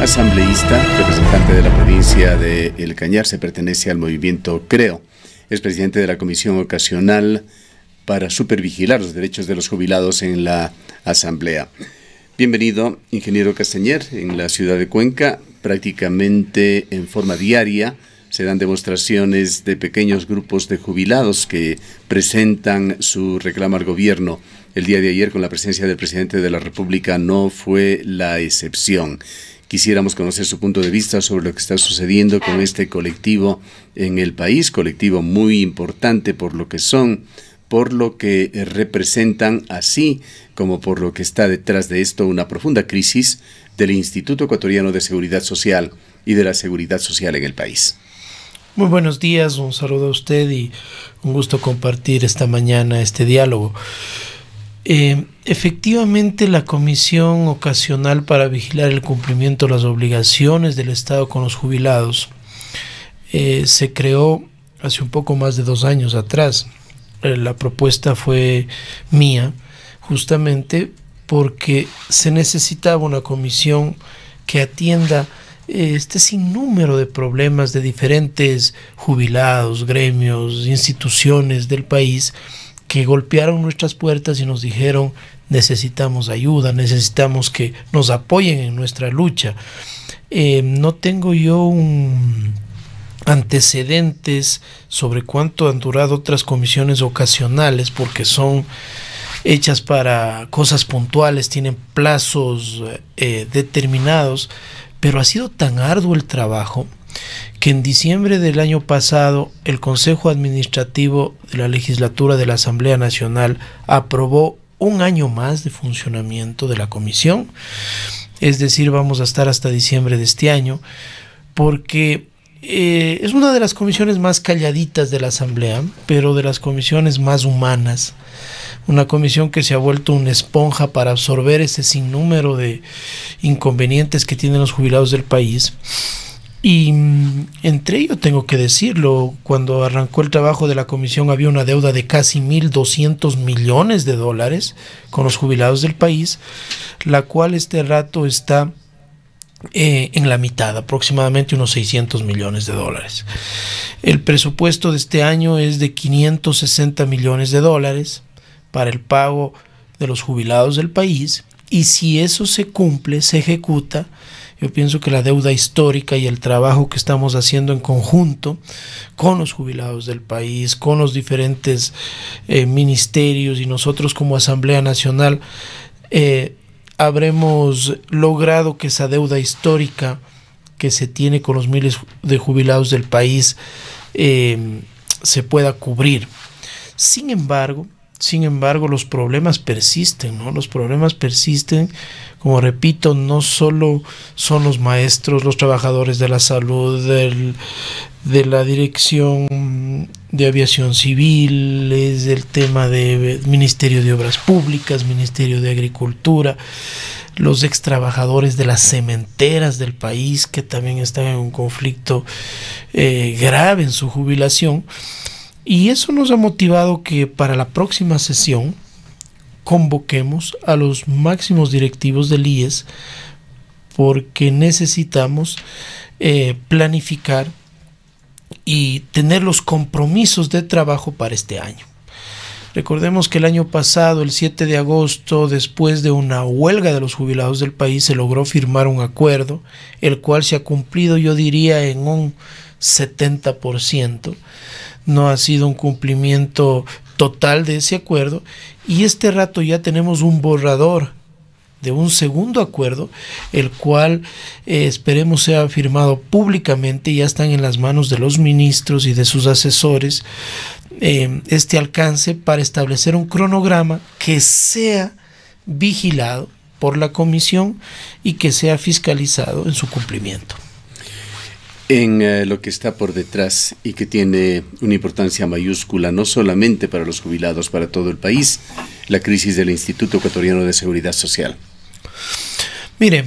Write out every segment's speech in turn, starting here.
Asambleísta, representante de la provincia de El Cañar, se pertenece al movimiento CREO. Es presidente de la Comisión Ocasional para Supervigilar los Derechos de los Jubilados en la Asamblea. Bienvenido, ingeniero Castañer, en la ciudad de Cuenca. Prácticamente en forma diaria se dan demostraciones de pequeños grupos de jubilados que presentan su reclamo al gobierno. El día de ayer, con la presencia del presidente de la República, no fue la excepción. Quisiéramos conocer su punto de vista sobre lo que está sucediendo con ah. este colectivo en el país, colectivo muy importante por lo que son, por lo que eh, representan, así como por lo que está detrás de esto una profunda crisis del Instituto Ecuatoriano de Seguridad Social y de la seguridad social en el país. Muy buenos días, un saludo a usted y un gusto compartir esta mañana este diálogo. Eh, Efectivamente, la Comisión Ocasional para Vigilar el Cumplimiento de las Obligaciones del Estado con los jubilados eh, se creó hace un poco más de dos años atrás. Eh, la propuesta fue mía, justamente porque se necesitaba una comisión que atienda eh, este sinnúmero de problemas de diferentes jubilados, gremios, instituciones del país que golpearon nuestras puertas y nos dijeron necesitamos ayuda, necesitamos que nos apoyen en nuestra lucha. Em, no tengo yo antecedentes sobre cuánto han durado otras comisiones ocasionales porque son hechas para cosas puntuales, tienen plazos eh, determinados, pero ha sido tan arduo el trabajo que en diciembre del año pasado el Consejo Administrativo de la Legislatura de la Asamblea Nacional aprobó un año más de funcionamiento de la comisión, es decir, vamos a estar hasta diciembre de este año, porque eh, es una de las comisiones más calladitas de la Asamblea, pero de las comisiones más humanas. Una comisión que se ha vuelto una esponja para absorber ese sinnúmero de inconvenientes que tienen los jubilados del país y mm, entre ello tengo que decirlo, cuando arrancó el trabajo de la comisión había una deuda de casi 1.200 millones de dólares con los jubilados del país, la cual este rato está eh, en la mitad, aproximadamente unos 600 millones de dólares. El presupuesto de este año es de 560 millones de dólares para el pago de los jubilados del país y si eso se cumple, se ejecuta, yo pienso que la deuda histórica y el trabajo que estamos haciendo en conjunto con los jubilados del país, con los diferentes eh, ministerios y nosotros como Asamblea Nacional, eh, habremos logrado que esa deuda histórica que se tiene con los miles de jubilados del país eh, se pueda cubrir. Sin embargo, sin embargo, los problemas persisten, ¿no? Los problemas persisten, como repito, no solo son los maestros, los trabajadores de la salud, de la dirección de aviación civil, es el tema del Ministerio de Obras Públicas, Ministerio de Agricultura, los ex trabajadores de las cementeras del país que también están en un conflicto eh, grave en su jubilación y eso nos ha motivado que para la próxima sesión convoquemos a los máximos directivos del IES porque necesitamos eh, planificar y tener los compromisos de trabajo para este año. Recordemos que el año pasado, el 7 de agosto, después de una huelga de los jubilados del país, se logró firmar un acuerdo, el cual se ha cumplido, yo diría, en un 70%. No ha sido un cumplimiento total de ese acuerdo y este rato ya tenemos un borrador de un segundo acuerdo, el cual eh, esperemos sea firmado públicamente, ya están en las manos de los ministros y de sus asesores eh, este alcance para establecer un cronograma que sea vigilado por la comisión y que sea fiscalizado en su cumplimiento en eh, lo que está por detrás y que tiene una importancia mayúscula no solamente para los jubilados, para todo el país, la crisis del Instituto Ecuatoriano de Seguridad Social. Mire,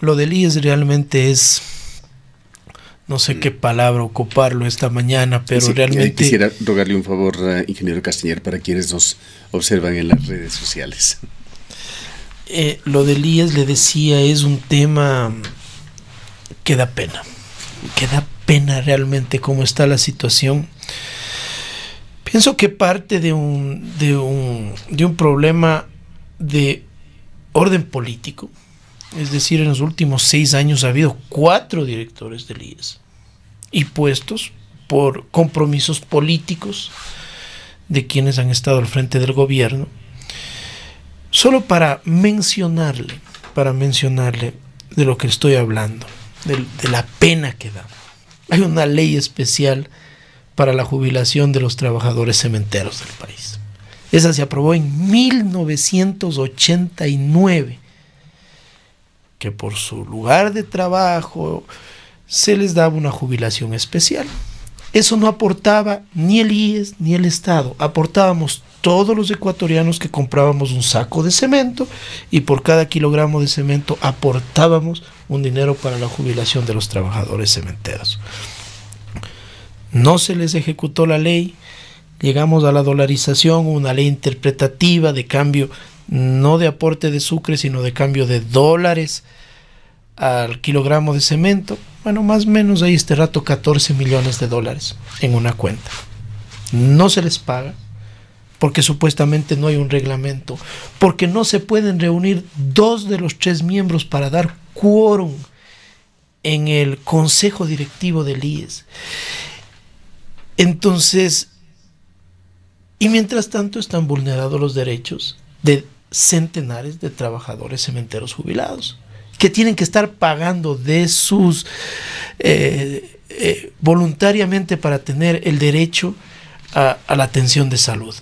lo del IES realmente es, no sé mm. qué palabra ocuparlo esta mañana, pero eh, realmente... Quisiera rogarle un favor, ingeniero Castañer, para quienes nos observan en las redes sociales. Eh, lo del IES, le decía, es un tema que da pena que da pena realmente cómo está la situación. Pienso que parte de un, de un, problema de orden político, es decir, en los últimos seis años ha habido cuatro directores del IES y puestos por compromisos políticos de quienes han estado al frente del gobierno. Solo para mencionarle, para mencionarle de lo que estoy hablando de, la pena que da. Hay una ley especial para la jubilación de los trabajadores cementeros del país. Esa se aprobó en 1989, que por su lugar de trabajo se les daba una jubilación especial. Eso no aportaba ni el IES ni el Estado. Aportábamos todos los ecuatorianos que comprábamos un saco de cemento y por cada kilogramo de cemento aportábamos un dinero para la jubilación de los trabajadores cementeros. No se les ejecutó la ley, llegamos a la dolarización, una ley interpretativa de cambio, no de aporte de sucre, sino de cambio de dólares al kilogramo de cemento. Bueno, más o menos ahí este rato 14 millones de dólares en una cuenta. No se les paga, porque supuestamente no hay un reglamento, porque no se pueden reunir dos de los tres miembros para dar quórum en el consejo directivo del IES. Entonces, y mientras tanto están vulnerados los derechos de centenares de trabajadores cementeros jubilados, que tienen que estar pagando de sus eh, eh, voluntariamente para tener el derecho a, la atención de salud.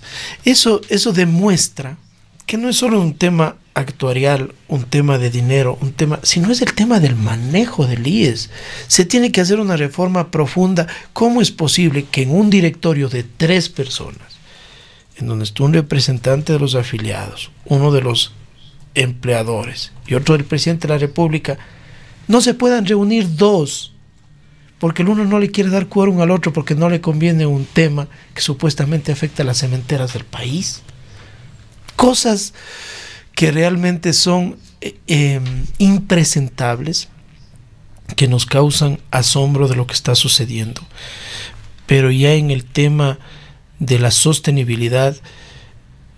Eso, eso demuestra que no es solo un tema actuarial, un tema de dinero, un tema, sino es el tema del manejo del IES. Se tiene que hacer una reforma profunda. ¿Cómo es posible que en un directorio de tres personas, en donde está un representante de los afiliados, uno de los empleadores y otro del presidente de la República, no se puedan reunir dos porque el uno no le quiere dar quórum al otro porque no le conviene un tema que supuestamente afecta a las cementeras del país. Cosas que realmente son eh, em, impresentables, que nos causan asombro de lo que está sucediendo. Pero ya en el tema de la sostenibilidad,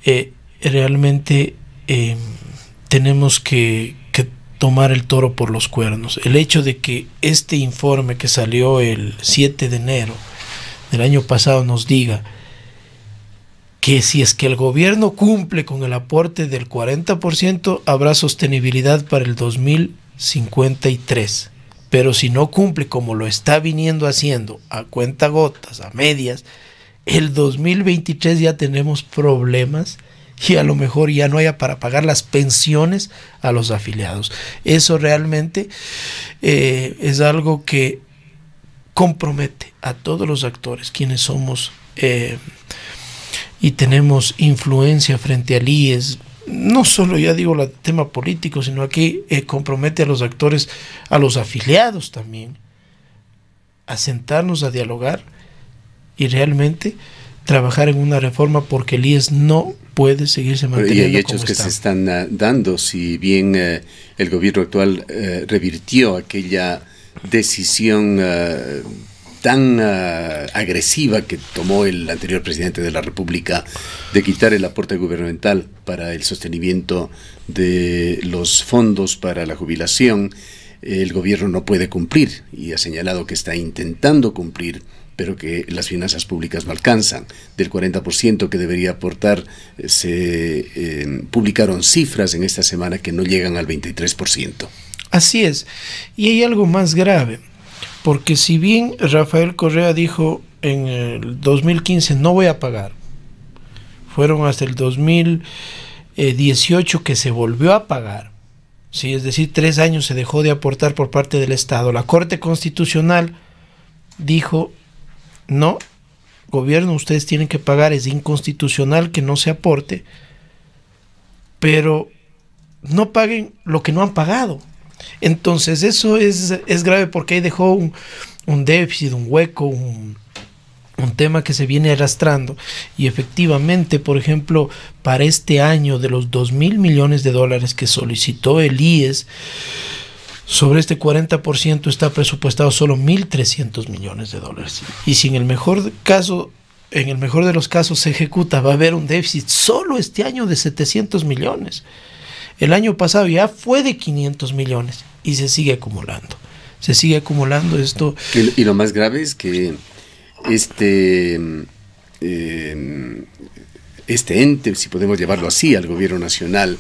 eh, realmente em, tenemos que, tomar el toro por los cuernos. El hecho de que este informe que salió el 7 de enero del año pasado nos diga que si es que el gobierno cumple con el aporte del 40%, habrá sostenibilidad para el 2053. Pero si no cumple como lo está viniendo haciendo a cuenta gotas, a medias, el 2023 ya tenemos problemas y a lo mejor ya no haya para pagar las pensiones a los afiliados. Eso realmente eh, es algo que compromete a todos los actores, quienes somos eh, y tenemos influencia frente al IES, no solo ya digo el tema político, sino que eh, compromete a los actores, a los afiliados también, a sentarnos a dialogar y realmente trabajar en una reforma porque el IES no puede seguirse manteniendo. y hay hechos que se están ah, dando, si bien eh, el gobierno actual eh, revirtió aquella decisión ah, tan ah, agresiva que tomó el anterior presidente de la República de quitar el aporte gubernamental para el sostenimiento de los fondos para la jubilación, el gobierno no puede cumplir y ha señalado que está intentando cumplir pero que las finanzas públicas no alcanzan. Del 40% que debería aportar, eh, se eh, publicaron cifras en esta semana que no llegan al 23%. Así es. Y hay algo más grave, porque si bien Rafael Correa dijo en el 2015 no voy a pagar, fueron hasta el 2018 que se volvió a pagar. es decir, tres años se dejó de aportar por parte del Estado. La Corte Constitucional dijo no, gobierno, ustedes tienen que pagar, es inconstitucional que no se aporte, pero no paguen lo que no han pagado. Entonces eso es, grave porque ahí dejó un, déficit, un hueco, un, un tema que se viene arrastrando y efectivamente, por ejemplo, para este año de los 2 mil millones de dólares que solicitó el IES, sobre este 40% está presupuestado solo 1.300 millones de dólares. Y si en el mejor caso, en el mejor de los casos se ejecuta, va a haber un déficit solo este año de 700 millones. El año pasado ya fue de 500 millones y se sigue acumulando. Se sigue acumulando esto. Y, lo más grave es que este, eh, este ente, si podemos llevarlo así, al gobierno nacional,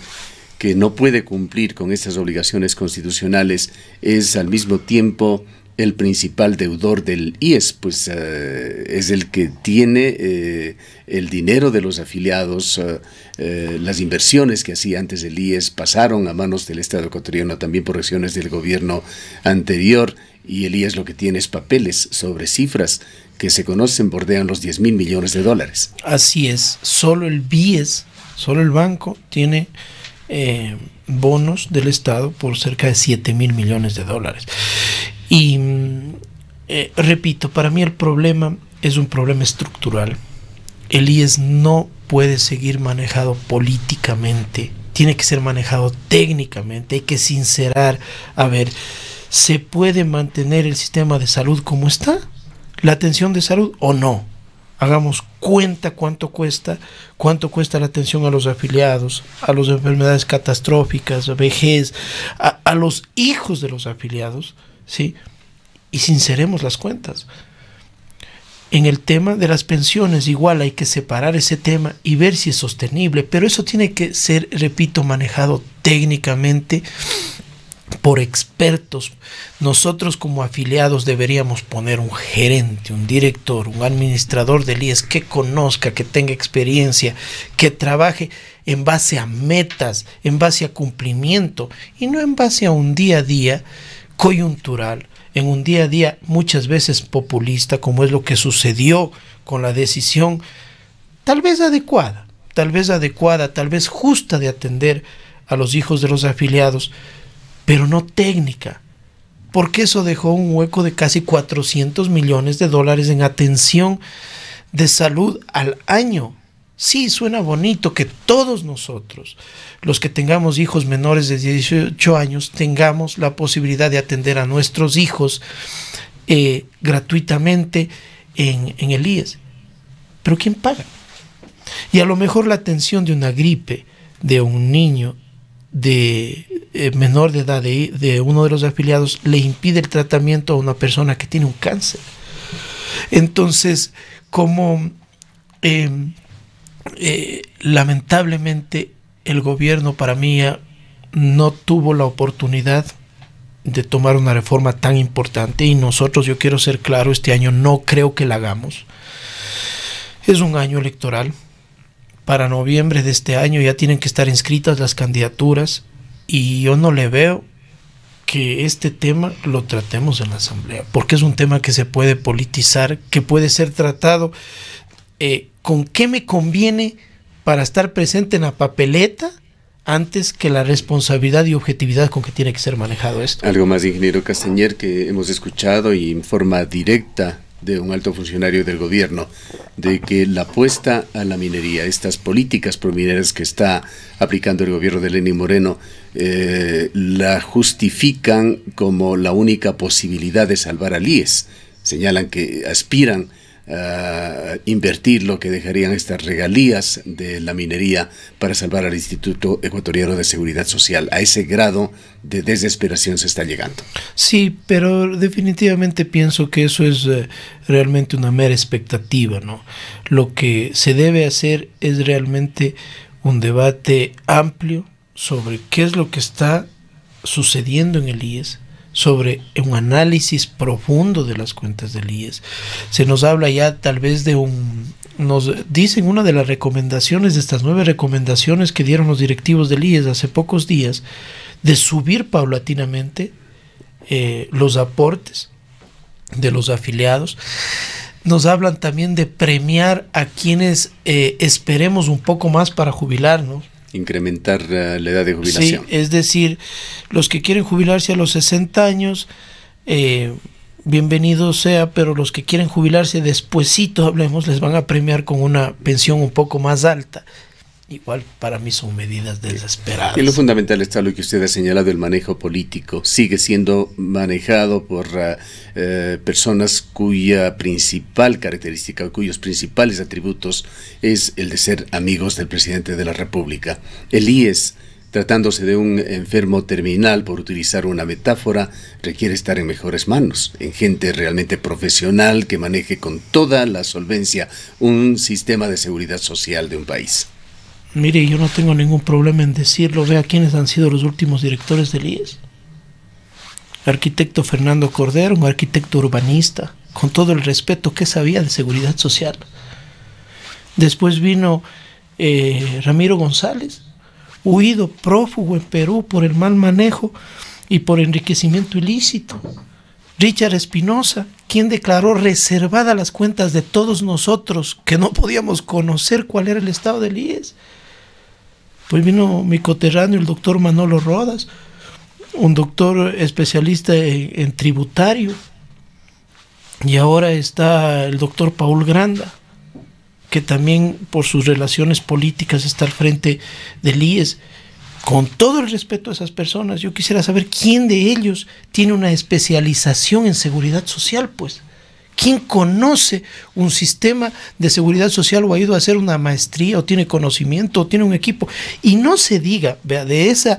que no puede cumplir con estas obligaciones constitucionales es al mismo tiempo el principal deudor del IES, pues eh, es el que tiene eh, el dinero de los afiliados, eh, las inversiones que hacía antes del IES pasaron a manos del Estado ecuatoriano también por acciones del gobierno anterior y el IES lo que tiene es papeles sobre cifras que se conocen, bordean los 10 mil millones de dólares. Así es, solo el BIES, solo el banco tiene eh, bonos del Estado por cerca de 7 mil millones de dólares. Y mm, eh, repito, para mí el problema es un problema estructural. El IES no puede seguir manejado políticamente, tiene que ser manejado técnicamente, hay que sincerar, a ver, ¿se puede mantener el sistema de salud como está? ¿La atención de salud o no? hagamos cuenta cuánto cuesta, cuánto cuesta la atención a los afiliados, a las enfermedades catastróficas, a vejez, a, los hijos de los afiliados, ¿sí? Y sinceremos las cuentas. En el tema de las pensiones, igual hay que separar ese tema y ver si es sostenible, pero eso tiene que ser, repito, manejado técnicamente por expertos. Nosotros como afiliados deberíamos poner un gerente, un director, un administrador de IES que conozca, que tenga experiencia, que trabaje en base a metas, en base a cumplimiento y no en base a un día a día coyuntural, en un día a día muchas veces populista, como es lo que sucedió con la decisión tal vez adecuada, tal vez adecuada, tal vez justa de atender a los hijos de los afiliados, pero no técnica, porque eso dejó un hueco de casi 400 millones de dólares en atención de salud al año. Sí, suena bonito que todos nosotros, los que tengamos hijos menores de 18 años, tengamos la posibilidad de atender a nuestros hijos eh, gratuitamente en, en el IES. Pero ¿quién paga? Y a lo mejor la atención de una gripe de un niño de eh, menor de edad de, uno de los afiliados le impide el tratamiento a una persona que tiene un cáncer. Entonces, como em, eh, lamentablemente el gobierno para mí no tuvo la oportunidad de tomar una reforma tan importante y nosotros, yo quiero ser claro, este año no creo que la hagamos. Es un año electoral, para noviembre de este año ya tienen que estar inscritas las candidaturas y yo no le veo que este tema lo tratemos en la Asamblea, porque es un tema que se puede politizar, que puede ser tratado eh, con qué me conviene para estar presente en la papeleta antes que la responsabilidad y objetividad con que tiene que ser manejado esto. Algo más, ingeniero Castañer, que hemos escuchado y en forma directa de un alto funcionario del gobierno, de que la apuesta a la minería, estas políticas promineras que está aplicando el gobierno de Lenín Moreno, eh, la justifican como la única posibilidad de salvar a e Señalan que aspiran eh, invertir lo que dejarían estas regalías de la minería para salvar al Instituto Ecuatoriano de Seguridad Social. A ese grado de desesperación se está llegando. Sí, pero definitivamente pienso que eso es eh, realmente una mera expectativa, ¿no? Lo que se debe hacer es realmente un debate amplio sobre qué es lo que está sucediendo en el IES, sobre un análisis profundo de las cuentas del IES. Se nos habla ya tal vez de un... Nos dicen una de las recomendaciones, de estas nueve recomendaciones que dieron los directivos del IES hace pocos días, de subir paulatinamente eh, los aportes de los afiliados. Nos hablan también de premiar a quienes eh, esperemos un poco más para jubilarnos incrementar eh, la edad de jubilación. Sí, es decir, los que quieren jubilarse a los 60 años, eh, bienvenido sea, pero los que quieren jubilarse despuesito, hablemos, les van a premiar con una pensión un poco más alta. Igual para mí son medidas desesperadas. Y lo fundamental está lo que usted ha señalado, el manejo político. Sigue siendo manejado por eh, personas cuya principal característica, cuyos principales atributos es el de ser amigos del presidente de la República. El IES, tratándose de un enfermo terminal, por utilizar una metáfora, requiere estar en mejores manos, en gente realmente profesional que maneje con toda la solvencia un sistema de seguridad social de un país. Mire, yo no tengo ningún problema en decirlo. Vea quiénes han sido los últimos directores del IES. Arquitecto Fernando Cordero, un arquitecto urbanista, con todo el respeto que sabía de seguridad social. Después vino eh, Ramiro González, huido prófugo en Perú por el mal manejo y por enriquecimiento ilícito. Richard Espinosa, quien declaró reservadas las cuentas de todos nosotros que no podíamos conocer cuál era el estado del IES. Pues vino mi coterráneo, el doctor Manolo Rodas, un doctor especialista en, tributario, y ahora está el doctor Paul Granda, que también por sus relaciones políticas está al frente del IES. Con todo el respeto a esas personas, yo quisiera saber quién de ellos tiene una especialización en seguridad social, pues. ¿Quién conoce un sistema de seguridad social o ha ido a hacer una maestría o tiene conocimiento o tiene un equipo? Y no se diga, de esa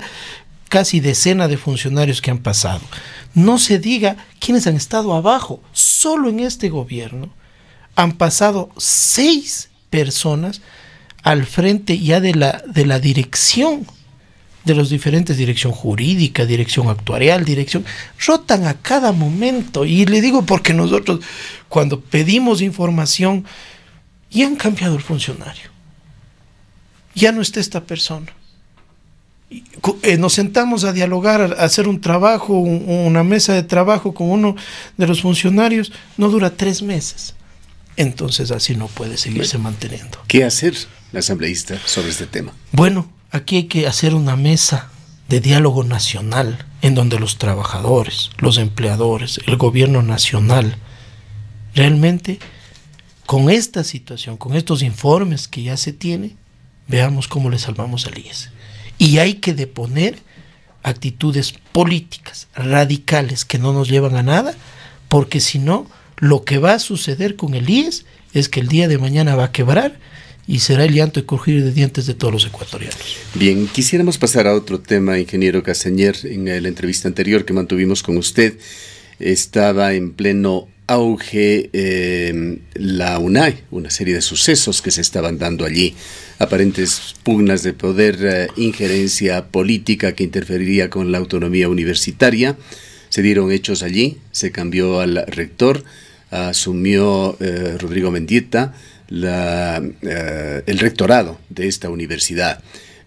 casi decena de funcionarios que han pasado, no se diga quiénes han estado abajo. Solo en este gobierno han pasado seis personas al frente ya de la, de la dirección de los diferentes dirección jurídica, dirección actuarial, dirección, rotan a cada momento. Y le digo porque nosotros cuando pedimos información, ya han cambiado el funcionario. Ya no está esta persona. Eh, nos sentamos a dialogar, a hacer un trabajo, una mesa de trabajo con uno de los funcionarios, no dura tres meses. Entonces así no puede seguirse manteniendo. ¿Qué hacer la asambleísta sobre este tema? Bueno, Aquí hay que hacer una mesa de diálogo nacional en donde los trabajadores, los empleadores, el gobierno nacional, realmente con esta situación, con estos informes que ya se tiene, veamos cómo le salvamos al IES. Y hay que deponer actitudes políticas radicales que no nos llevan a nada, porque si no, lo que va a suceder con el IES es que el día de mañana va a quebrar y será el llanto y de dientes de todos los ecuatorianos. Bien, quisiéramos pasar a otro tema, ingeniero caseñer En la entrevista anterior que mantuvimos con usted, estaba en pleno auge eh, la UNAI, una serie de sucesos que se estaban dando allí, aparentes pugnas de poder, eh, injerencia política que interferiría con la autonomía universitaria. Se dieron hechos allí, se cambió al rector, asumió eh, Rodrigo Mendieta, eh, el rectorado de esta universidad.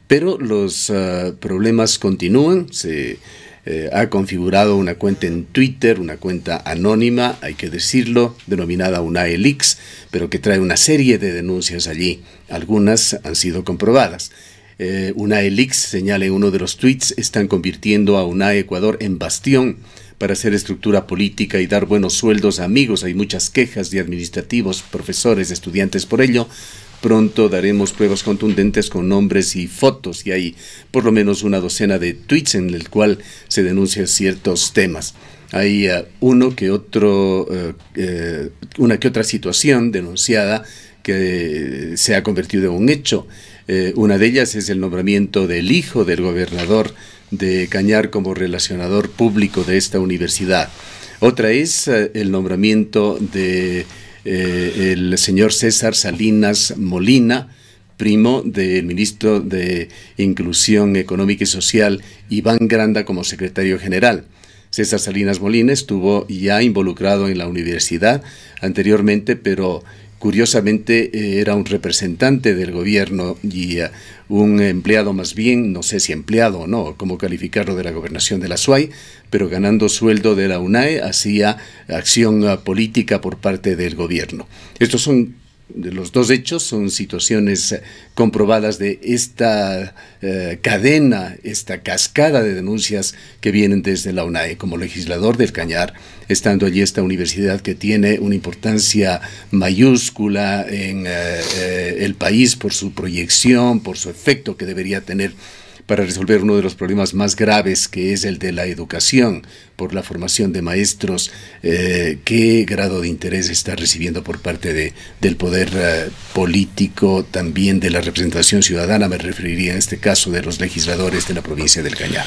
Pero los eh, problemas continúan, se eh, ha configurado una cuenta en Twitter, una cuenta anónima, hay que decirlo, denominada una Elix, pero que trae una serie de denuncias allí. Algunas han sido comprobadas. Eh, una Elix, señala en uno de los tweets, están convirtiendo a una Ecuador en bastión para hacer estructura política y dar buenos sueldos a amigos. Hay muchas quejas de administrativos, profesores, estudiantes por ello. Pronto daremos pruebas contundentes con nombres y fotos y hay por lo menos una docena de tweets en el cual se denuncian ciertos temas. Hay eh, uno que otro, eh, eh, una que otra situación denunciada que se ha convertido en un hecho. una de ellas es el nombramiento del hijo del gobernador de Cañar como relacionador público de esta universidad. Otra es eh, el nombramiento de eh, el señor César Salinas Molina, primo del ministro de Inclusión Económica y Social, Iván Granda, como secretario general. César Salinas Molina estuvo ya involucrado en la universidad anteriormente, pero Curiosamente eh, era un representante del gobierno y eh, un empleado más bien, no sé si empleado o no, cómo calificarlo de la gobernación de la SUAY, pero ganando sueldo de la UNAE hacía acción eh, política por parte del gobierno. Estos son los dos hechos son situaciones eh, comprobadas de esta eh, cadena, esta cascada de denuncias que vienen desde la UNAE como legislador del Cañar, estando allí esta universidad que tiene una importancia mayúscula en eh, el país por su proyección, por su efecto que debería tener para resolver uno de los problemas más graves que es el de la educación por la formación de maestros. Eh, ¿Qué grado de interés está recibiendo por parte de, del poder eh, político, también de la representación ciudadana? Me referiría en este caso de los legisladores de la provincia del Cañar.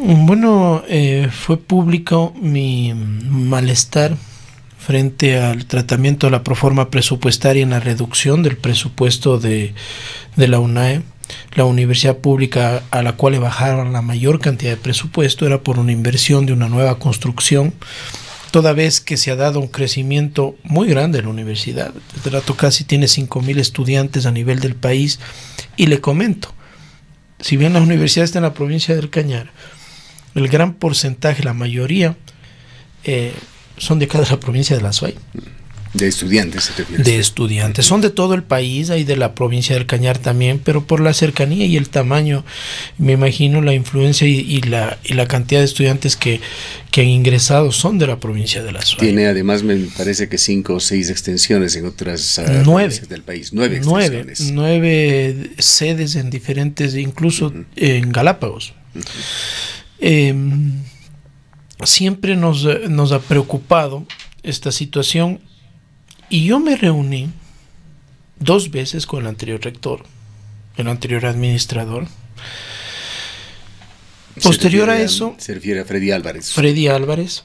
Bueno, eh, fue público mi malestar frente al tratamiento de la proforma presupuestaria en la reducción del presupuesto de la UNAE la universidad pública a la cual le bajaron la mayor cantidad de presupuesto era por una inversión de una nueva construcción, toda vez que se ha dado un crecimiento muy grande en la universidad. El trato casi tiene 5.000 estudiantes a nivel del país y le comento, si bien la universidad está en la provincia del Cañar, el gran porcentaje, la mayoría, eh, son de cada la provincia de La Suay. De estudiantes, De estudiantes. Son de todo el país, hay de la provincia del Cañar también, pero por la cercanía y el tamaño, me imagino la influencia y, la, la cantidad de estudiantes que, han ingresado son de la provincia de la Suárez. Tiene además, me parece que cinco o seis extensiones en otras ah, nueve, del país. Nueve Nueve, sedes en diferentes, incluso en Galápagos. Em, siempre nos, nos ha preocupado esta situación y yo me reuní dos veces con el anterior rector, el anterior administrador. Posterior a, eso... Se refiere a Freddy Álvarez. Freddy Álvarez,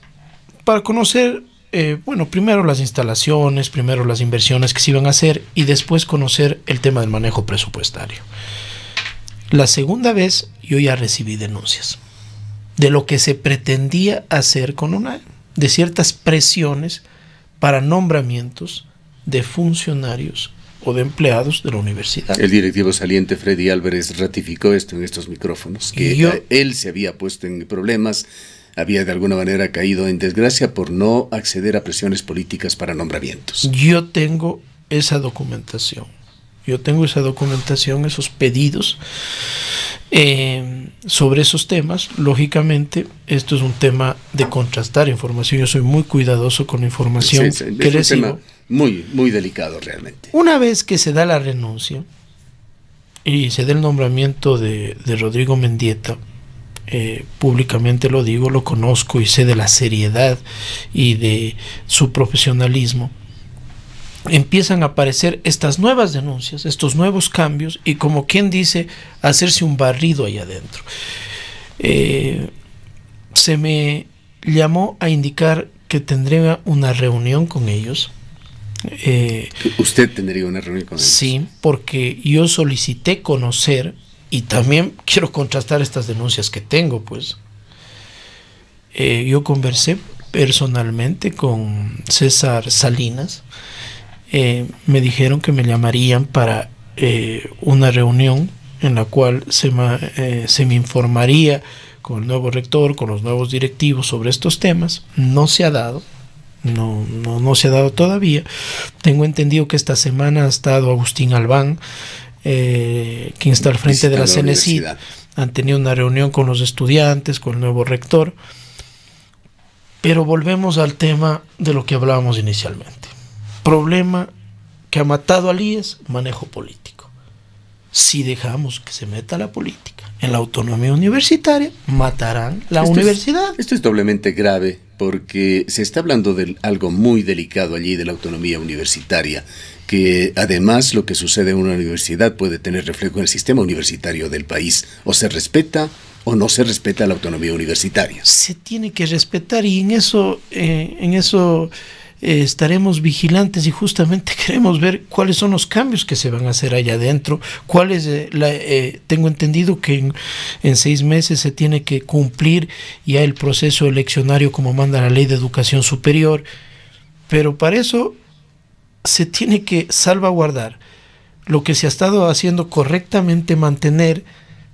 para conocer, eh, bueno, primero las instalaciones, primero las inversiones que se iban a hacer y después conocer el tema del manejo presupuestario. La segunda vez yo ya recibí denuncias de lo que se pretendía hacer con una de ciertas presiones para nombramientos de funcionarios o de empleados de la universidad. El directivo saliente Freddy Álvarez ratificó esto en estos micrófonos, que él se había puesto en problemas, había de alguna manera caído en desgracia por no acceder a presiones políticas para nombramientos. Yo tengo esa documentación, yo tengo esa documentación, esos pedidos, Em, sobre esos temas. Lógicamente, esto es un tema de contrastar información. Yo soy muy cuidadoso con la información Es tema muy, muy delicado realmente. Una vez que se da la renuncia y se da el nombramiento de, Rodrigo Mendieta, eh, públicamente lo digo, lo conozco y sé de la seriedad y de su profesionalismo empiezan a aparecer estas nuevas denuncias, estos nuevos cambios y como quien dice, hacerse un barrido ahí adentro. Eh, se me llamó a indicar que tendría una reunión con ellos. Eh, ¿Usted tendría una reunión con ellos? Sí, porque yo solicité conocer y también quiero contrastar estas denuncias que tengo, pues. Eh, yo conversé personalmente con César Salinas, eh, me dijeron que me llamarían para eh, una reunión en la cual se, eh, se me informaría con el nuevo rector, con los nuevos directivos sobre estos temas. No se ha dado, no, no, se ha dado todavía. Tengo entendido que esta semana ha estado Agustín Albán, quien está al frente de la CNECID. Han tenido una reunión con los estudiantes, con el nuevo rector. Pero volvemos al tema de lo que hablábamos inicialmente problema que ha matado al IES, manejo político. Si dejamos que se meta la política en la autonomía universitaria, matarán la universidad. esto es doblemente grave porque se está hablando de algo muy delicado allí, de la autonomía universitaria, que además lo que sucede en una universidad puede tener reflejo en el sistema universitario del país. O se respeta o no se respeta la autonomía universitaria. Se tiene que respetar y en eso, eh, en eso eh, estaremos vigilantes y justamente queremos ver cuáles son los cambios que se van a hacer allá adentro, cuáles, eh, eh, tengo entendido que en, seis meses se tiene que cumplir ya el proceso eleccionario como manda la ley de educación superior, pero para eso se tiene que salvaguardar lo que se ha estado haciendo correctamente, mantener,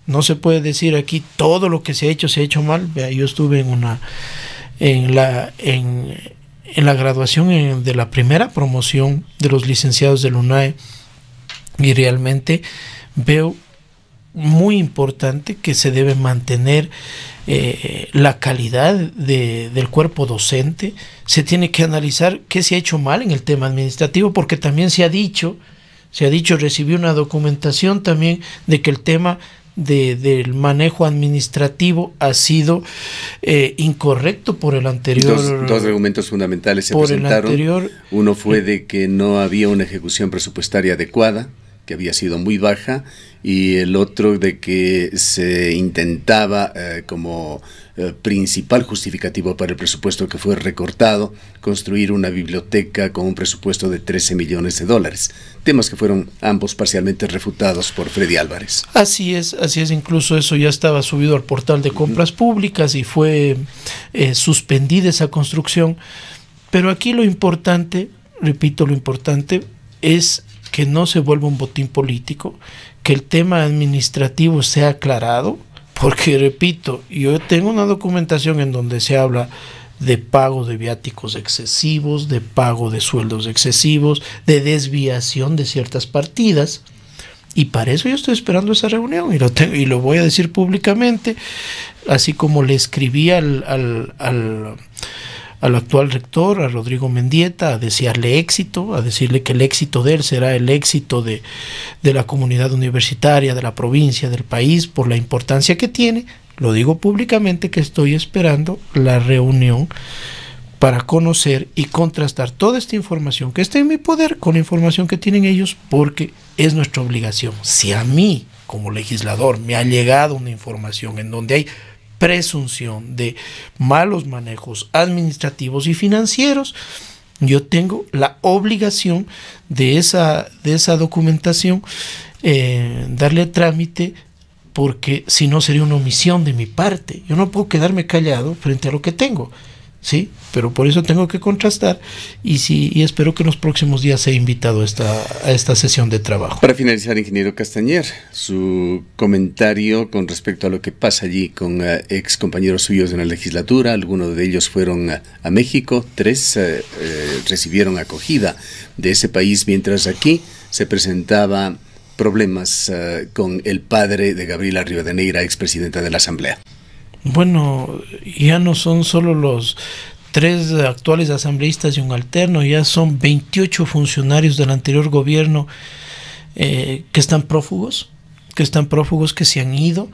no se puede decir aquí todo lo que se ha hecho se ha hecho mal, yo estuve en una... En la, en, en la graduación de la primera promoción de los licenciados del UNAE y realmente veo muy importante que se debe mantener eh, la calidad del cuerpo docente, se tiene que analizar qué se ha hecho mal en el tema administrativo, porque también se ha dicho, se ha dicho, recibí una documentación también de que el tema del manejo administrativo ha sido eh, incorrecto por el anterior. Dos, argumentos fundamentales se presentaron. Uno fue eh, de que no había una ejecución presupuestaria adecuada que había sido muy baja, y el otro de que se intentaba eh, como eh, principal justificativo para el presupuesto que fue recortado, construir una biblioteca con un presupuesto de 13 millones de dólares. Temas que fueron ambos parcialmente refutados por Freddy Álvarez. Así es, así es, incluso eso ya estaba subido al portal de compras públicas y fue eh, suspendida esa construcción. Pero aquí lo importante, repito, lo importante es que no se vuelva un botín político, que el tema administrativo sea aclarado, porque, repito, yo tengo una documentación en donde se habla de pago de viáticos excesivos, de pago de sueldos excesivos, de desviación de ciertas partidas. Y para eso yo estoy esperando esa reunión y lo, tengo, y lo voy a decir públicamente, así como le escribí al, al al actual rector, a Rodrigo Mendieta, a desearle éxito, a decirle que el éxito de él será el éxito de, la comunidad universitaria, de la provincia, del país, por la importancia que tiene. Lo digo públicamente que estoy esperando la reunión para conocer y contrastar toda esta información que está en mi poder con la información que tienen ellos, porque es nuestra obligación. Si a mí, como legislador, me ha llegado una información en donde hay presunción de malos manejos administrativos y financieros, yo tengo la obligación de esa, de esa documentación eh, darle trámite porque si no sería una omisión de mi parte. Yo no puedo quedarme callado frente a lo que tengo. ¿sí? Pero por eso tengo que contrastar y, sí, y espero que en los próximos días sea invitado a esta, sesión de trabajo. Para finalizar, ingeniero Castañer, su comentario con respecto a lo que pasa allí con eh, ex compañeros suyos en la legislatura, algunos de ellos fueron a, México, tres eh, eh, recibieron acogida de ese país, mientras aquí se presentaba problemas con el padre de Gabriela Rivadeneira, expresidenta de la Asamblea bueno, ya no son solo los tres actuales asambleístas y un alterno, ya son 28 funcionarios del anterior gobierno eh, que están prófugos, que están prófugos, que se han ido,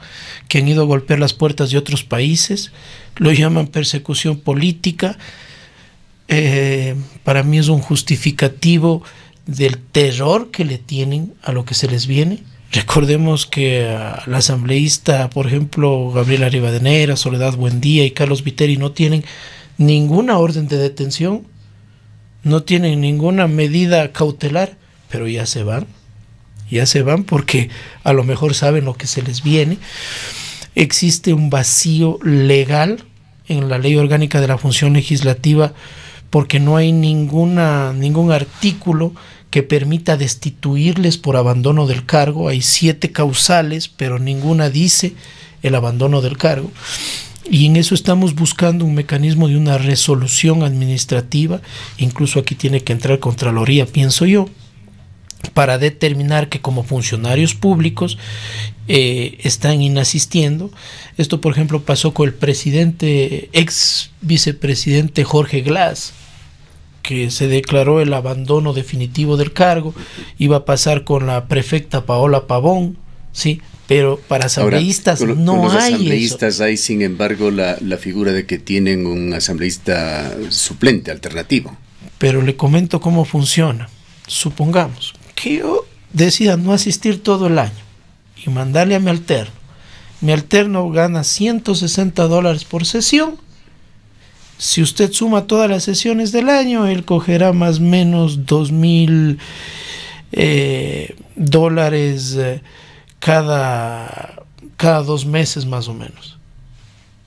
que han ido a golpear las puertas de otros países, lo llaman persecución política, eh, para mí es un justificativo del terror que le tienen a lo que se les viene Recordemos que ah, la asambleísta, por ejemplo, Gabriela Rivadeneira, Soledad Buendía y Carlos Viteri no tienen ninguna orden de detención, no tienen ninguna medida cautelar, pero ya se van, ya se van porque a lo mejor saben lo que se les viene. Existe un vacío legal en la ley orgánica de la función legislativa porque no hay ninguna, ningún artículo que permita destituirles por abandono del cargo. Hay siete causales, pero ninguna dice el abandono del cargo. Y en eso estamos buscando un mecanismo de una resolución administrativa, incluso aquí tiene que entrar Contraloría, pienso yo, para determinar que como funcionarios públicos eh, están inasistiendo. Esto, por ejemplo, pasó con el presidente, ex vicepresidente Jorge Glass, que se declaró el abandono definitivo del cargo, iba a pasar con la prefecta Paola Pavón, ¿sí? Pero para asambleístas no con los hay asambleístas hay, sin embargo, la, la figura de que tienen un asambleísta suplente, alternativo. Pero le comento cómo funciona. Supongamos que yo decida no asistir todo el año y mandarle a mi alterno. Mi alterno gana 160 dólares por sesión si usted suma todas las sesiones del año, él cogerá más o menos 2 mil eh, dólares eh, cada, cada dos meses más o menos.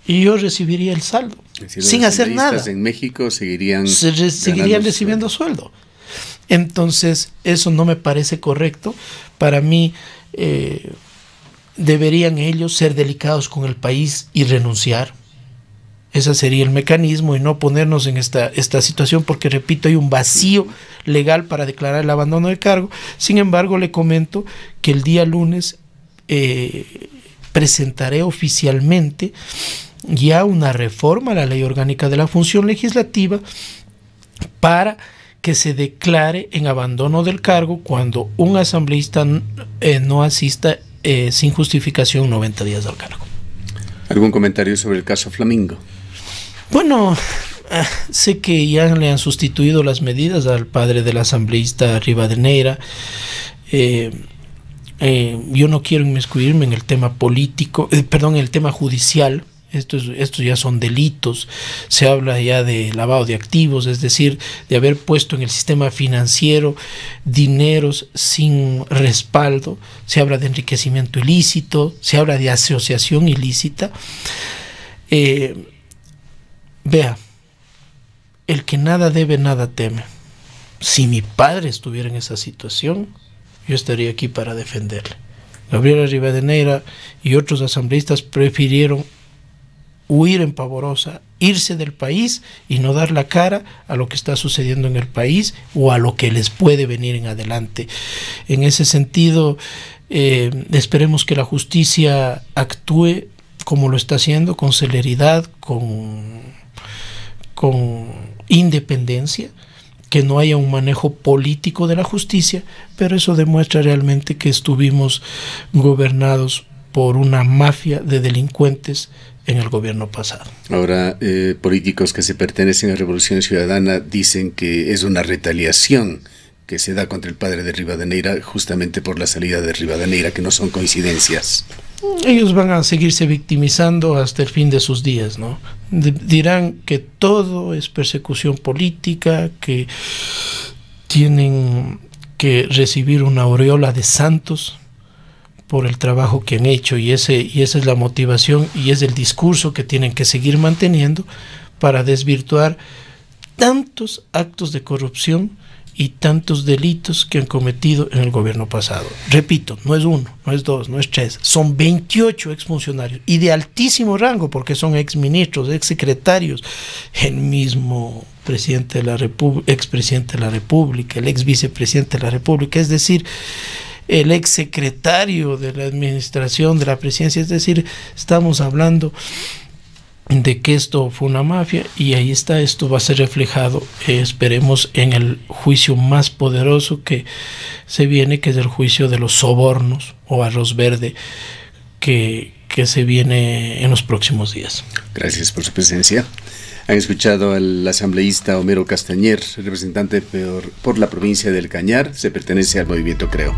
Y yo recibiría el saldo sin hacer nada. En México seguirían, seguirían recibiendo sueldo. Entonces, eso no me parece correcto. Para mí, eh, deberían ellos ser delicados con el país y renunciar ese sería el mecanismo y no ponernos en esta, esta situación porque, repito, hay un vacío legal para declarar el abandono del cargo. Sin embargo, le comento que el día lunes eh, presentaré oficialmente ya una reforma a la ley orgánica de la función legislativa para que se declare en abandono del cargo cuando un asambleísta eh, no asista eh, sin justificación 90 días al cargo. ¿Algún comentario sobre el caso Flamingo? Bueno, eh, sé que ya le han sustituido las medidas al padre del asambleísta Rivadeneira. Eh, eh, yo no quiero inmiscuirme en el tema político, perdón, en el tema judicial. Estos, estos ya son delitos, se habla ya de lavado de activos, es decir, de haber puesto en el sistema financiero dineros sin respaldo, se habla de enriquecimiento ilícito, se habla de asociación ilícita. Eh, Vea, el que nada debe, nada teme. Si mi padre estuviera en esa situación, yo estaría aquí para defenderle. Gabriela Rivadeneira y otros asambleístas prefirieron huir en Pavorosa, irse del país y no dar la cara a lo que está sucediendo en el país o a lo que les puede venir en adelante. En ese sentido, eh, esperemos que la justicia actúe como lo está haciendo, con celeridad, con con independencia, que no haya un manejo político de la justicia, pero eso demuestra realmente que estuvimos gobernados por una mafia de delincuentes en el gobierno pasado. Ahora, eh, políticos que se pertenecen a Revolución Ciudadana dicen que es una retaliación que se da contra el padre de Rivadeneira justamente por la salida de Rivadeneira, que no son coincidencias ellos van a seguirse victimizando hasta el fin de sus días, ¿no? dirán que todo es persecución política, que tienen que recibir una aureola de santos por el trabajo que han hecho y, ese, y esa es la motivación y es el discurso que tienen que seguir manteniendo para desvirtuar tantos actos de corrupción y tantos delitos que han cometido en el gobierno pasado. Repito, no es uno, no es dos, no es tres, son 28 exfuncionarios y de altísimo rango porque son exministros, exsecretarios, el mismo presidente de la República, expresidente de la República, el exvicepresidente de la República, es decir, el exsecretario de la administración de la presidencia, es decir, estamos hablando de que esto fue una mafia y ahí está, esto va a ser reflejado, eh, esperemos, en el juicio más poderoso que se viene, que es el juicio de los sobornos o arroz verde que, que se viene en los próximos días. Gracias por su presencia. Han escuchado al asambleísta Homero Castañer, representante por la provincia del Cañar, se pertenece al movimiento Creo.